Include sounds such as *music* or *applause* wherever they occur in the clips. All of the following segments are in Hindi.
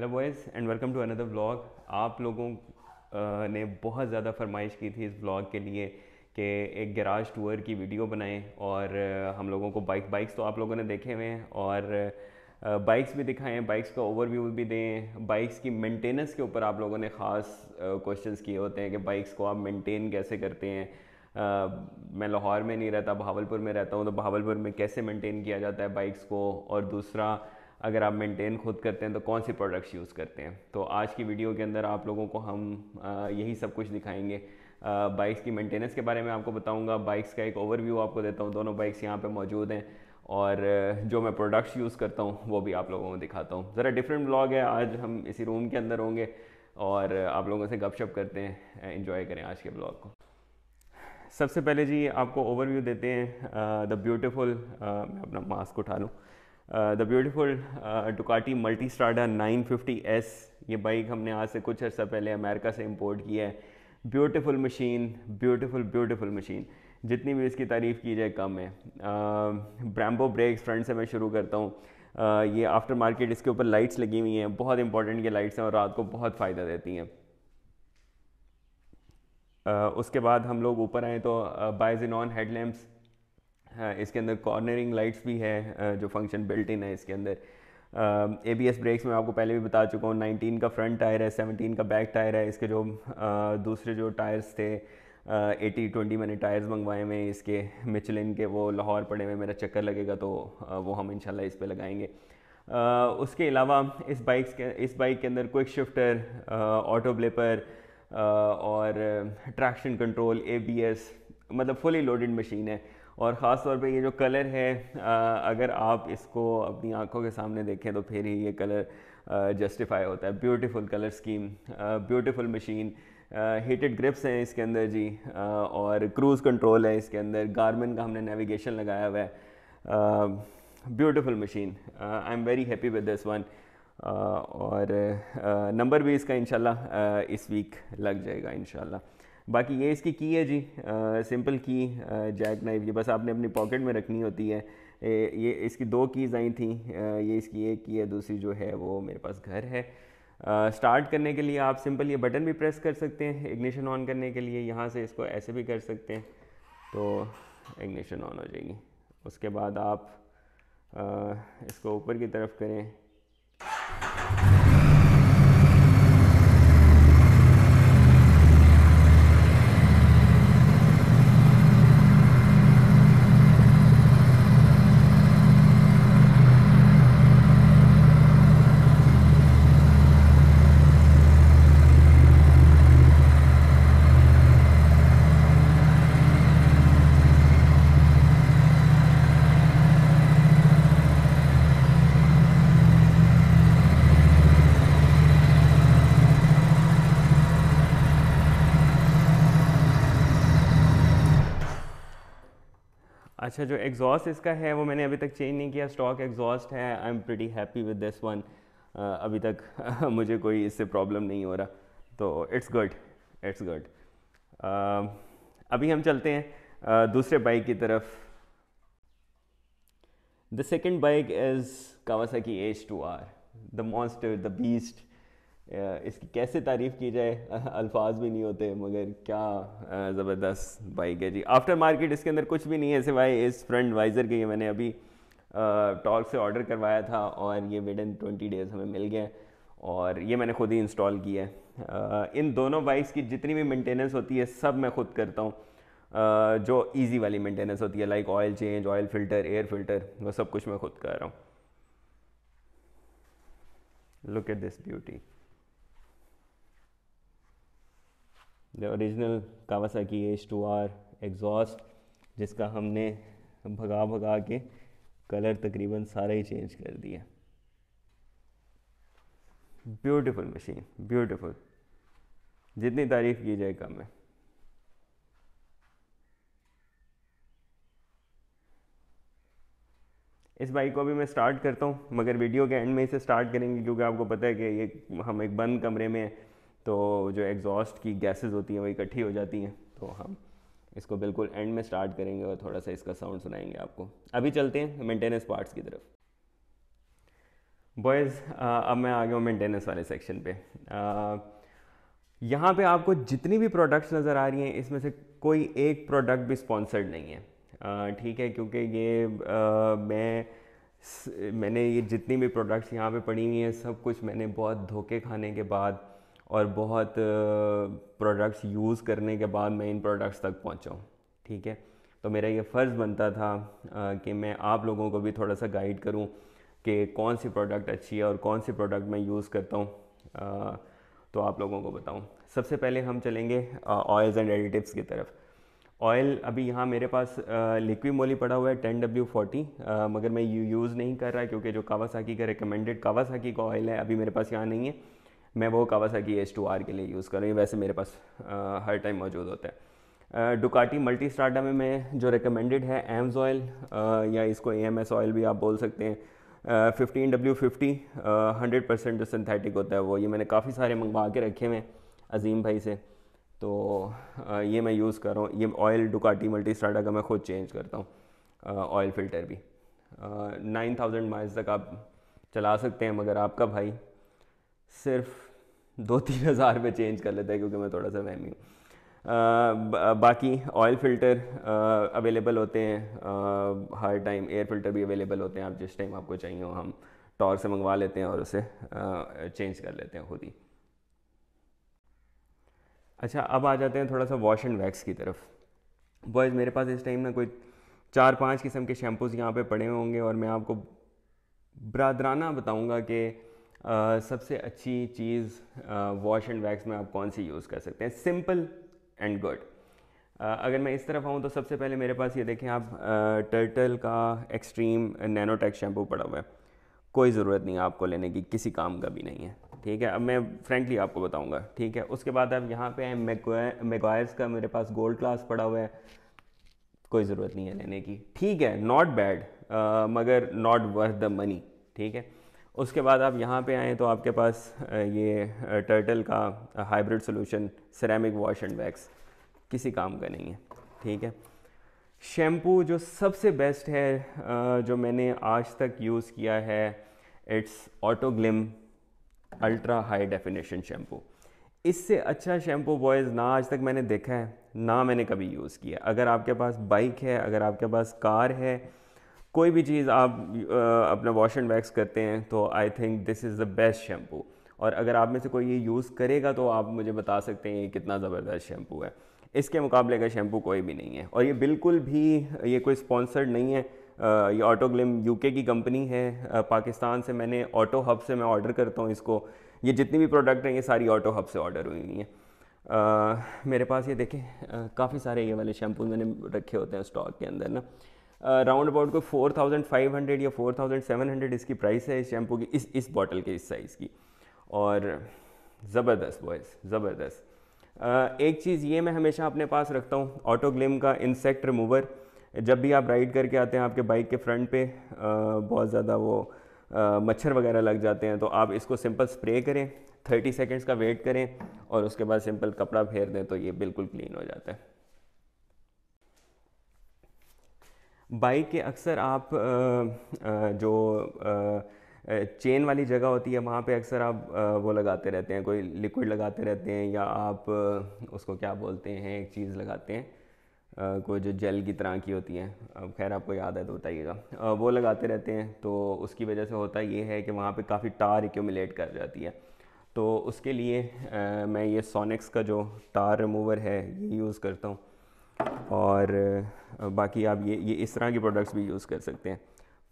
hello boys and welcome to another blog आप लोगों ने बहुत ज़्यादा फरमाइश की थी इस ब्लॉग के लिए कि एक गैराज टूर की वीडियो बनाएं और हम लोगों को बाइक बाइक्स तो आप लोगों ने देखे हुए हैं और बाइक्स भी दिखाएं बाइक्स का ओवरव्यू भी दें बाइक्स की मेंटेनेंस के ऊपर आप लोगों ने ख़ास क्वेश्चन किए होते हैं कि बाइक्स को आप मेनटेन कैसे करते हैं आ, मैं लाहौर में नहीं रहता भावलपुर में रहता हूँ तो भावलपुर में कैसे मेनटेन किया जाता है बाइक्स को और दूसरा अगर आप मेंटेन खुद करते हैं तो कौन से प्रोडक्ट्स यूज़ करते हैं तो आज की वीडियो के अंदर आप लोगों को हम यही सब कुछ दिखाएंगे बाइक्स की मेंटेनेंस के बारे में आपको बताऊंगा बाइक्स का एक ओवरव्यू आपको देता हूँ दोनों बाइक्स यहाँ पे मौजूद हैं और जो मैं प्रोडक्ट्स यूज़ करता हूँ वो भी आप लोगों को दिखाता हूँ ज़रा डिफरेंट ब्लॉग है आज हम इसी रूम के अंदर होंगे और आप लोगों से गपशप करते हैं इन्जॉय करें आज के ब्लॉग को सबसे पहले जी आपको ओवरव्यू देते हैं द ब्यूटिफुल मैं अपना मास्क उठा लूँ beautiful Ducati multi uh, nine fifty S ये बाइक हमने आज से कुछ अर्सा पहले अमेरिका से इम्पोर्ट किया है beautiful machine beautiful beautiful machine जितनी भी इसकी तारीफ़ की जाए कम है ब्रैम्बो ब्रेक्स फ्रंट से मैं शुरू करता हूँ uh, ये आफ्टर मार्केट इसके ऊपर लाइट्स लगी हुई हैं बहुत इंपॉर्टेंट ये लाइट्स हैं और रात को बहुत फ़ायदा देती हैं uh, उसके बाद हम लोग ऊपर आए तो बाइजिनॉन uh, हेडलैम्प्स हाँ इसके अंदर कॉर्नरिंग लाइट्स भी है जो फंक्शन बिल्ट इन है इसके अंदर ए बी एस ब्रेक्स में आपको पहले भी बता चुका हूँ नाइनटीन का फ्रंट टायर है सेवनटीन का बैक टायर है इसके जो आ, दूसरे जो टायर्स थे एटी ट्वेंटी मैंने टायर्स मंगवाए हुए हैं इसके मिचलिन के वो लाहौर पड़े हुए मेरा चक्कर लगेगा तो आ, वो हम इनशाला इस पर लगाएंगे आ, उसके अलावा इस बाइक के इस बाइक के अंदर क्विक शिफ्टर ऑटो ब्लेपर और traction control A B S मतलब फुली लोडेड मशीन है और ख़ास तौर पे ये जो कलर है अगर आप इसको अपनी आंखों के सामने देखें तो फिर ही ये कलर जस्टिफाई होता है beautiful colour scheme beautiful machine heated grips हैं इसके अंदर जी और क्रूज़ कंट्रोल है इसके अंदर गारमेंट का हमने नेविगेशन लगाया हुआ है beautiful machine I am very happy with this one और नंबर भी इसका इन इस वीक लग जाएगा इन बाकी ये इसकी की है जी सिंपल की जैक नाइफ ये बस आपने अपनी पॉकेट में रखनी होती है ए, ये इसकी दो कीज़ आई थी आ, ये इसकी एक की है दूसरी जो है वो मेरे पास घर है स्टार्ट करने के लिए आप सिंपल ये बटन भी प्रेस कर सकते हैं इग्निशन ऑन करने के लिए यहाँ से इसको ऐसे भी कर सकते हैं तो इग्निशन ऑन हो जाएगी उसके बाद आप आ, इसको ऊपर की तरफ करें अच्छा जो एग्जॉस्ट इसका है वो मैंने अभी तक चेंज नहीं किया स्टॉक एग्जॉस्ट है I am pretty happy with this one अभी तक *laughs* मुझे कोई इससे प्रॉब्लम नहीं हो रहा तो इट्स गुड इट्स गुड अभी हम चलते हैं uh, दूसरे बाइक की तरफ the second bike is Kawasaki H two R the monster the beast इसकी कैसे तारीफ़ की जाए *laughs* अल्फाज भी नहीं होते मगर क्या ज़बरदस्त बाइक है जी आफ्टर मार्केट इसके अंदर कुछ भी नहीं है सिवाय इस फ्रंट वाइज़र के ये मैंने अभी टॉल से ऑर्डर करवाया था और ये विद इन ट्वेंटी डेज़ हमें मिल गए और ये मैंने खुद ही इंस्टॉल की है इन दोनों बाइक्स की जितनी भी मेंटेनेंस होती है सब मैं खुद करता हूँ जो ईजी वाली मेंटेनेंस होती है like oil change oil filter air filter वो सब कुछ मैं खुद कर रहा हूँ look at this beauty the original Kawasaki H two R exhaust जिसका हमने भगा भगा के कलर तकरीबन सारा ही चेंज कर दिया ब्यूटीफुल मशीन ब्यूटीफुल जितनी तारीफ़ की जाए कम है इस बाइक को भी मैं स्टार्ट करता हूँ मगर वीडियो के एंड में इसे स्टार्ट करेंगे क्योंकि आपको पता है कि ये हम एक बंद कमरे में हैं तो जो एग्ज़ॉस्ट की गैसेस होती हैं वो इकट्ठी हो जाती हैं तो हम इसको बिल्कुल एंड में स्टार्ट करेंगे और थोड़ा सा इसका साउंड सुनाएंगे आपको अभी चलते हैं मेंटेनेंस पार्ट्स की तरफ बॉयज़ अब मैं आ गया हूँ मेंटेनेंस वाले सेक्शन पे यहाँ पे आपको जितनी भी प्रोडक्ट्स नज़र आ रही हैं इसमें से कोई एक प्रोडक्ट भी स्पॉन्सर्ड नहीं है ठीक है क्योंकि ये आ, मैं मैंने ये जितनी भी प्रोडक्ट्स यहाँ पे पड़ी हुई हैं सब कुछ मैंने बहुत धोखे खाने के बाद और बहुत प्रोडक्ट्स यूज़ करने के बाद मैं इन प्रोडक्ट्स तक पहुँचाऊँ ठीक है तो मेरा ये फ़र्ज़ बनता था कि मैं आप लोगों को भी थोड़ा सा गाइड करूँ कि कौन सी प्रोडक्ट अच्छी है और कौन सी प्रोडक्ट मैं यूज़ करता हूँ तो आप लोगों को बताऊँ सबसे पहले हम चलेंगे ऑयल्स एंड एडिटिव्स की तरफ ऑयल अभी यहाँ मेरे पास लिक्विड मोली पड़ा हुआ है टेन डब्ल्यू फोर्टी मगर मैं यूज़ नहीं कर रहा क्योंकि जो कावासाकी का रिकमेंडेड कावासाकी का ऑयल है अभी मेरे पास यहाँ नहीं है मैं वो कावासाकी एच टू आर के लिए यूज़ कर रही हूँ वैसे मेरे पास आ, हर टाइम मौजूद होता है डुकाटी मल्टी स्टार्टा में मैं जो रिकमेंडेड है एम्स ऑयल या इसको ए एम एस ऑयल भी आप बोल सकते हैं fifteen W fifty hundred percent जो सिंथेटिक होता है वो ये मैंने काफ़ी सारे मंगवा के रखे हुए हैं अजीम भाई से तो आ, ये मैं यूज़ कर रहा हूँ ये ऑयल डुकाटी मल्टी स्टार्टा का मैं खुद चेंज करता हूँ ऑयल फिल्टर भी नाइन थाउजेंड माइल्स तक आप चला सकते हैं मगर आपका भाई सिर्फ दो तीन हज़ार में चेंज कर लेता है क्योंकि मैं थोड़ा सा वहमी हूँ बाकी ऑयल फ़िल्टर अवेलेबल होते हैं हर टाइम एयर फ़िल्टर भी अवेलेबल होते हैं आप जिस टाइम आपको चाहिए हो हम टॉर से मंगवा लेते हैं और उसे आ, चेंज कर लेते हैं खुद ही अच्छा अब आ जाते हैं थोड़ा सा वॉश एंड वैक्स की तरफ बॉयज़ मेरे पास इस टाइम ना कोई चार पांच किस्म के शैम्पूज़ यहाँ पे पड़े होंगे और मैं आपको बरदराना बताऊँगा कि सबसे अच्छी चीज़ वॉश एंड वैक्स में आप कौन सी यूज़ कर सकते हैं सिंपल एंड गुड अगर मैं इस तरफ आऊँ तो सबसे पहले मेरे पास ये देखें आप टर्टल का एक्सट्रीम नैनोटेक शैम्पू पड़ा हुआ है कोई ज़रूरत नहीं है आपको लेने की किसी काम का भी नहीं है ठीक है अब मैं फ्रेंकली आपको बताऊंगा ठीक है उसके बाद आप यहाँ पे हैं मेगवायर्स का मेरे पास गोल्ड क्लास पड़ा हुआ है कोई ज़रूरत नहीं है लेने की ठीक है नॉट बैड मगर नॉट वर्थ द मनी ठीक है उसके बाद आप यहाँ पे आएँ तो आपके पास ये टर्टल का hybrid solution ceramic wash and wax किसी काम का नहीं है ठीक है शैम्पू जो सबसे बेस्ट है जो मैंने आज तक यूज़ किया है it's Autoglym ultra high definition shampoo इससे अच्छा शैम्पू बॉयज़ ना आज तक मैंने देखा है ना मैंने कभी यूज़ किया अगर आपके पास बाइक है अगर आपके पास कार है कोई भी चीज़ आप अपना वॉश एंड वैक्स करते हैं तो I think this is the best shampoo और अगर आप में से कोई ये यूज़ करेगा तो आप मुझे बता सकते हैं ये कितना ज़बरदस्त शैम्पू है इसके मुकाबले का शैम्पू कोई भी नहीं है और ये बिल्कुल भी ये कोई स्पॉन्सर्ड नहीं है ये ऑटोग्लिम यूके की कंपनी है पाकिस्तान से मैंने ऑटो हब से मैं ऑर्डर करता हूँ इसको ये जितनी भी प्रोडक्ट हैं ये सारी ऑटो हब से ऑर्डर हुई हुई हैं मेरे पास ये देखें काफ़ी सारे ये वाले शैम्पू मैंने रखे होते हैं स्टॉक के अंदर ना राउंड अबाउट फाइव 4500 या 4700 इसकी प्राइस है इस शैम्पू की इस इस बॉटल के इस साइज़ की और ज़बरदस्त बॉयज़ ज़बरदस्त एक चीज़ ये मैं हमेशा अपने पास रखता हूँ ऑटोग्लिम का इंसेक्ट रिमूवर जब भी आप राइड करके आते हैं आपके बाइक के फ्रंट पे बहुत ज़्यादा वो मच्छर वगैरह लग जाते हैं तो आप इसको सिंपल स्प्रे करें 30 सेकेंड्स का वेट करें और उसके बाद सिंपल कपड़ा फेर दें तो ये बिल्कुल क्लीन हो जाता है बाइक के अक्सर आप जो चेन वाली जगह होती है वहाँ पे अक्सर आप वो लगाते रहते हैं कोई लिक्विड लगाते रहते हैं या आप उसको क्या बोलते हैं एक चीज़ लगाते हैं कोई जो जेल की तरह की होती है अब खैर आपको याद है तो बताइएगा वो लगाते रहते हैं तो उसकी वजह से होता ये है कि वहाँ पे काफ़ी टार एक्यूमलेट कर जाती है तो उसके लिए मैं ये सोनिक्स का जो टार रिमूवर है ये यूज़ करता हूँ और बाकी आप ये ये इस तरह के प्रोडक्ट्स भी यूज़ कर सकते हैं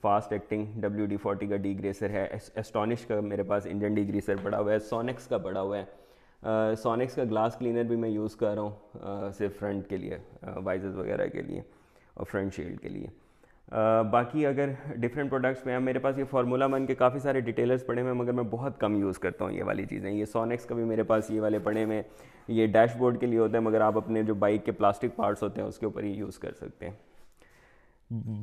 fast acting W D forty का डीग्रेसर है एस्टोनिश का मेरे पास इंडियन डीग्रेसर पड़ा हुआ है सोनेक्स का पड़ा हुआ है सोनेक्स का ग्लास क्लीनर भी मैं यूज़ कर रहा हूँ सिर्फ फ्रंट के लिए वाइजेस वगैरह के लिए और फ्रंट शील्ड के लिए बाकी अगर डिफरेंट प्रोडक्ट्स में मेरे पास ये फार्मूला बन के काफ़ी सारे डिटेलर्स पड़े हुए हैं मगर मैं बहुत कम यूज़ करता हूँ ये वाली चीज़ें ये सोनेक्स का भी मेरे पास ये वाले पड़े हुए ये डैशबोर्ड के लिए होते हैं मगर आप अपने जो बाइक के प्लास्टिक पार्ट्स होते हैं उसके ऊपर ही यूज़ कर सकते हैं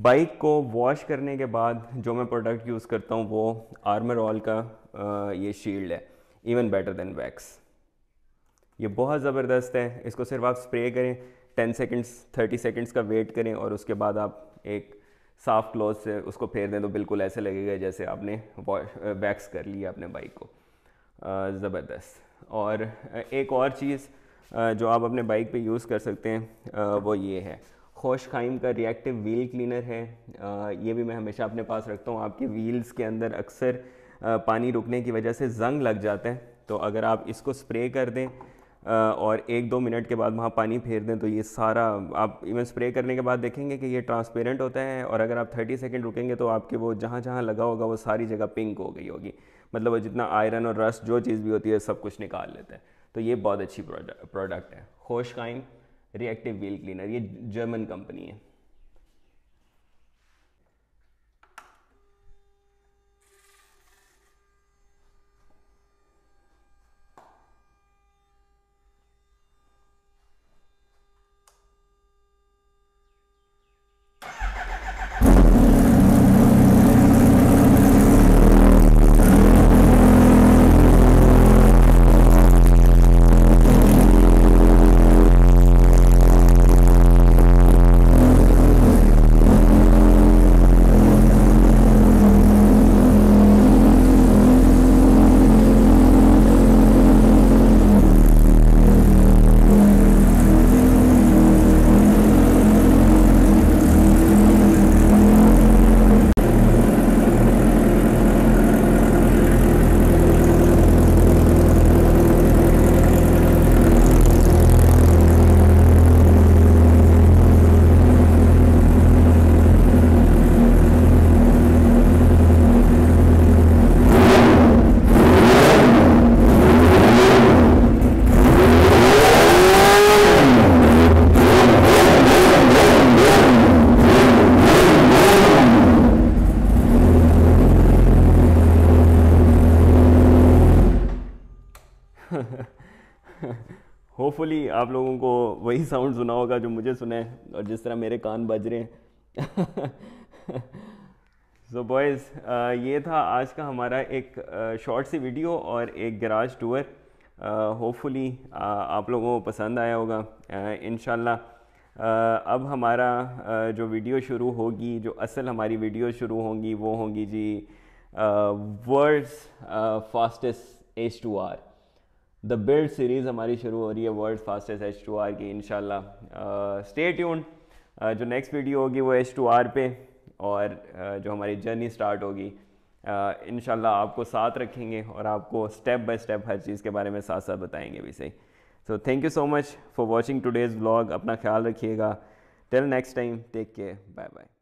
बाइक को वॉश करने के बाद जो मैं प्रोडक्ट यूज़ करता हूँ वो आर्मर ऑल का आ, ये शील्ड है इवन बेटर देन वैक्स ये बहुत ज़बरदस्त है इसको सिर्फ आप स्प्रे करें 10 सेकंड्स 30 सेकंड्स का वेट करें और उसके बाद आप एक साफ़ क्लोथ से उसको फेर दें तो बिल्कुल ऐसे लगेगा जैसे आपने वैक्स कर लिया अपने बाइक को ज़बरदस्त और एक और चीज़ जो आप अपने बाइक पे यूज़ कर सकते हैं वो ये है खोश खाइम का रिएक्टिव व्हील क्लीनर है ये भी मैं हमेशा अपने पास रखता हूँ आपके व्हील्स के अंदर अक्सर पानी रुकने की वजह से जंग लग जाते हैं तो अगर आप इसको स्प्रे कर दें और एक दो मिनट के बाद वहाँ पानी फेर दें तो ये सारा आप इवन स्प्रे करने के बाद देखेंगे कि ये ट्रांसपेरेंट होता है और अगर आप 30 सेकेंड रुकेंगे तो आपके वो जहाँ जहाँ लगा होगा वो सारी जगह पिंक हो गई होगी मतलब वो जितना आयरन और रस जो चीज़ भी होती है सब कुछ निकाल लेते हैं तो ये बहुत अच्छी प्रोडक्ट है होश काइन रिएक्टिव व्हील क्लीनर ये जर्मन कंपनी है आप लोगों को वही साउंड सुना होगा जो मुझे सुने और जिस तरह मेरे कान बज रहे हैं सो *laughs* बॉयज़ ये था आज का हमारा एक शॉर्ट सी वीडियो और एक गराज टूर होपफुली आप लोगों को पसंद आया होगा इन अब हमारा जो वीडियो शुरू होगी जो असल हमारी वीडियो शुरू होंगी वो होंगी जी world's fastest H two R the build series हमारी शुरू हो रही है world fastest H two R की इन स्टे ट्यून जो नेक्स्ट वीडियो होगी वो एच टू आर पे और uh, जो हमारी जर्नी स्टार्ट होगी uh, इन आपको साथ रखेंगे और आपको स्टेप बाय स्टेप हर चीज़ के बारे में साथ साथ बताएंगे भी सही so thank you so much for watching today's blog अपना ख्याल रखिएगा till next time take care bye bye